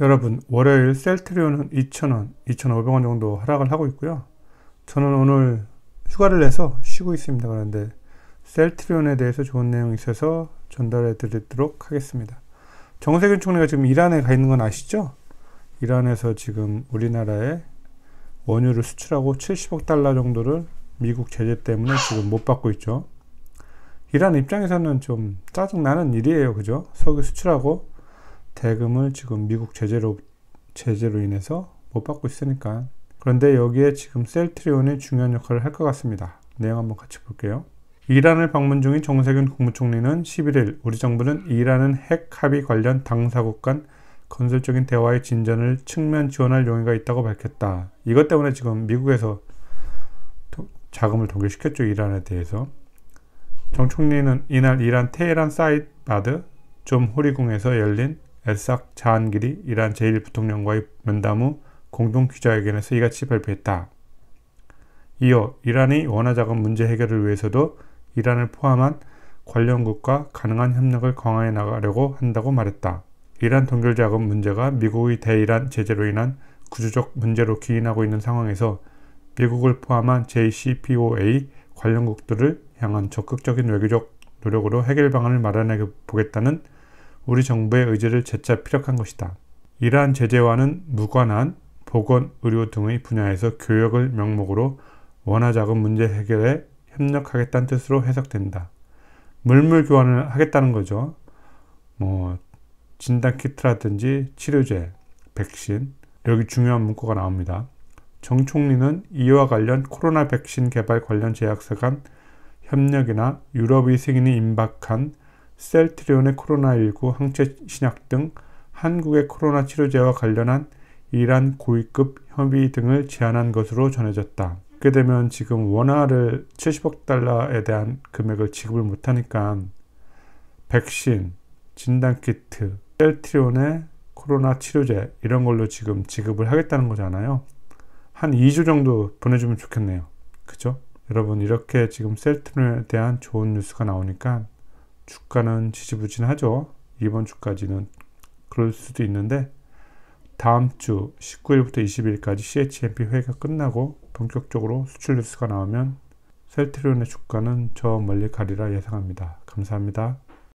여러분 월요일 셀트리온은 2,000원, 2,500원 정도 하락을 하고 있고요. 저는 오늘 휴가를 내서 쉬고 있습니다. 그런데 셀트리온에 대해서 좋은 내용이 있어서 전달해 드리도록 하겠습니다. 정세균 총리가 지금 이란에 가 있는 건 아시죠? 이란에서 지금 우리나라에 원유를 수출하고 70억 달러 정도를 미국 제재 때문에 지금 못 받고 있죠. 이란 입장에서는 좀 짜증나는 일이에요. 그죠? 석유 수출하고 대금을 지금 미국 제재로 제재로 인해서 못 받고 있으니까 그런데 여기에 지금 셀트리온이 중요한 역할을 할 것 같습니다. 내용 한번 같이 볼게요. 이란을 방문 중인 정세균 국무총리는 11일 우리 정부는 이란은 핵 합의 관련 당사국 간 건설적인 대화의 진전을 측면 지원할 용의가 있다고 밝혔다. 이것 때문에 지금 미국에서 자금을 동결시켰죠. 이란에 대해서. 정 총리는 이날 이란 테헤란 사이바드 좀 호리궁에서 열린 엘삭 자한길이 이란 제1부통령과의 면담 후 공동 기자회견에서 이같이 발표했다. 이어 이란의 원화 자금 문제 해결을 위해서도 이란을 포함한 관련국과 가능한 협력을 강화해 나가려고 한다고 말했다. 이란 동결 자금 문제가 미국의 대이란 제재로 인한 구조적 문제로 기인하고 있는 상황에서 미국을 포함한 JCPOA 관련국들을 향한 적극적인 외교적 노력으로 해결 방안을 마련해 보겠다는 우리 정부의 의지를 재차 피력한 것이다. 이러한 제재와는 무관한 보건, 의료 등의 분야에서 교역을 명목으로 원화자금 문제 해결에 협력하겠다는 뜻으로 해석된다. 물물 교환을 하겠다는 거죠. 뭐 진단 키트라든지 치료제, 백신 여기 중요한 문구가 나옵니다. 정 총리는 이와 관련 코로나 백신 개발 관련 제약사 간 협력이나 유럽의 승인이 임박한 셀트리온의 코로나19 항체 신약 등 한국의 코로나 치료제와 관련한 이란 고위급 협의 등을 제안한 것으로 전해졌다. 그렇게 되면 지금 원화를 70억 달러에 대한 금액을 지급을 못하니까 백신, 진단키트, 셀트리온의 코로나 치료제 이런 걸로 지금 지급을 하겠다는 거잖아요. 한 2주 정도 보내주면 좋겠네요. 그죠? 여러분 이렇게 지금 셀트리온에 대한 좋은 뉴스가 나오니까 주가는 지지부진하죠. 이번 주까지는 그럴 수도 있는데 다음 주 19일부터 20일까지 CHMP 회의가 끝나고 본격적으로 수출 뉴스가 나오면 셀트리온의 주가는 저 멀리 가리라 예상합니다. 감사합니다.